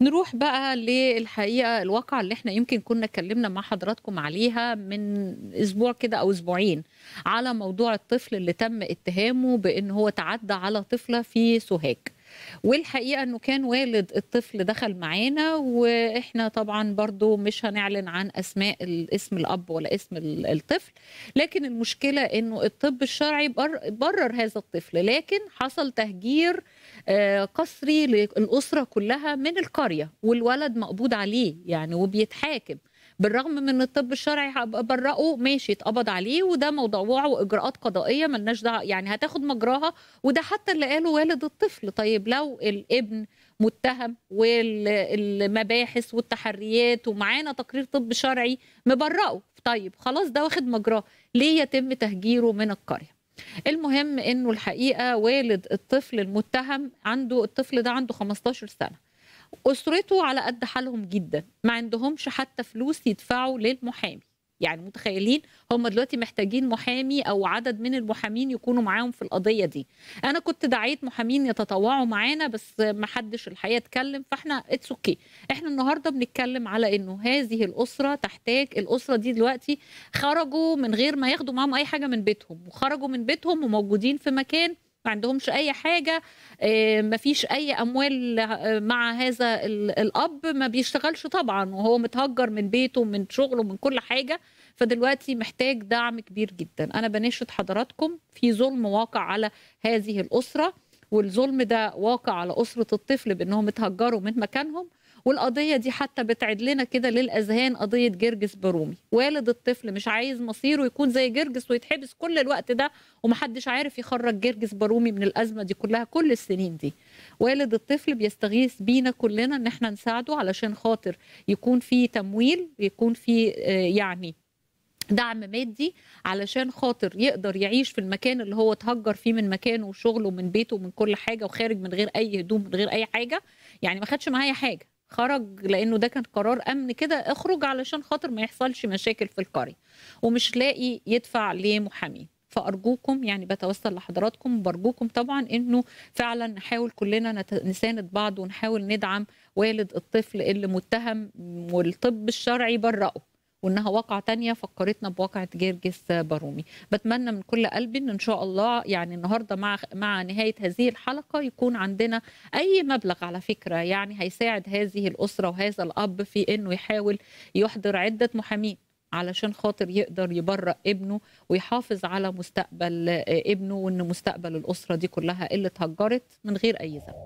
نروح بقى للحقيقه الواقع اللي احنا يمكن كنا اتكلمنا مع حضراتكم عليها من اسبوع كده او اسبوعين على موضوع الطفل اللي تم اتهامه بان هو تعدى على طفله في سوهاج والحقيقه انه كان والد الطفل دخل معانا واحنا طبعا برضو مش هنعلن عن اسماء اسم الاب ولا اسم الطفل لكن المشكله انه الطب الشرعي برر هذا الطفل لكن حصل تهجير آه، قسري للاسره كلها من القريه والولد مقبوض عليه يعني وبيتحاكم بالرغم من الطب الشرعي برأه ماشي اتقبض عليه وده موضوعه واجراءات قضائيه ملناش دعوه يعني هتاخد مجراها وده حتى اللي قاله والد الطفل طيب لو الابن متهم والمباحث والتحريات ومعانا تقرير طب شرعي مبرأه طيب خلاص ده واخد مجراه ليه يتم تهجيره من القريه المهم انه الحقيقه والد الطفل المتهم عنده الطفل ده عنده 15 سنه اسرته على قد حالهم جدا ما عندهمش حتى فلوس يدفعوا للمحامي يعني متخيلين هم دلوقتي محتاجين محامي او عدد من المحامين يكونوا معاهم في القضيه دي انا كنت دعيت محامين يتطوعوا معانا بس ما حدش الحقيقه اتكلم فاحنا اتس اوكي احنا النهارده بنتكلم على انه هذه الاسره تحتاج الاسره دي دلوقتي خرجوا من غير ما ياخدوا معاهم اي حاجه من بيتهم وخرجوا من بيتهم وموجودين في مكان ما عندهمش اي حاجه آه، ما فيش اي اموال آه، مع هذا الاب ما بيشتغلش طبعا وهو متهجر من بيته ومن شغله ومن كل حاجه فدلوقتي محتاج دعم كبير جدا انا بناشد حضراتكم في ظلم واقع على هذه الاسره والظلم ده واقع على اسره الطفل بانهم اتهجروا من مكانهم والقضيه دي حتى بتعد لنا كده للاذهان قضيه جرجس برومي والد الطفل مش عايز مصيره يكون زي جرجس ويتحبس كل الوقت ده ومحدش عارف يخرج جرجس برومي من الازمه دي كلها كل السنين دي والد الطفل بيستغيث بينا كلنا ان احنا نساعده علشان خاطر يكون في تمويل يكون في آه، يعني دعم مادي علشان خاطر يقدر يعيش في المكان اللي هو اتهجر فيه من مكانه وشغله ومن بيته ومن كل حاجه وخارج من غير اي هدوم من غير اي حاجه يعني ما خدش معايا حاجه خرج لانه ده كان قرار امن كده اخرج علشان خاطر ما يحصلش مشاكل في القريه ومش لاقي يدفع لمحامي فارجوكم يعني بتوسل لحضراتكم برجوكم طبعا انه فعلا نحاول كلنا نساند بعض ونحاول ندعم والد الطفل اللي متهم والطب الشرعي برأه وانها واقعه تانية فكرتنا بواقعه جرجس بارومي بتمنى من كل قلبي ان ان شاء الله يعني النهارده مع مع نهايه هذه الحلقه يكون عندنا اي مبلغ على فكره يعني هيساعد هذه الاسره وهذا الاب في انه يحاول يحضر عده محامين علشان خاطر يقدر يبرأ ابنه ويحافظ على مستقبل آه، ابنه وان مستقبل الاسره دي كلها اللي اتهجرت من غير اي ذنب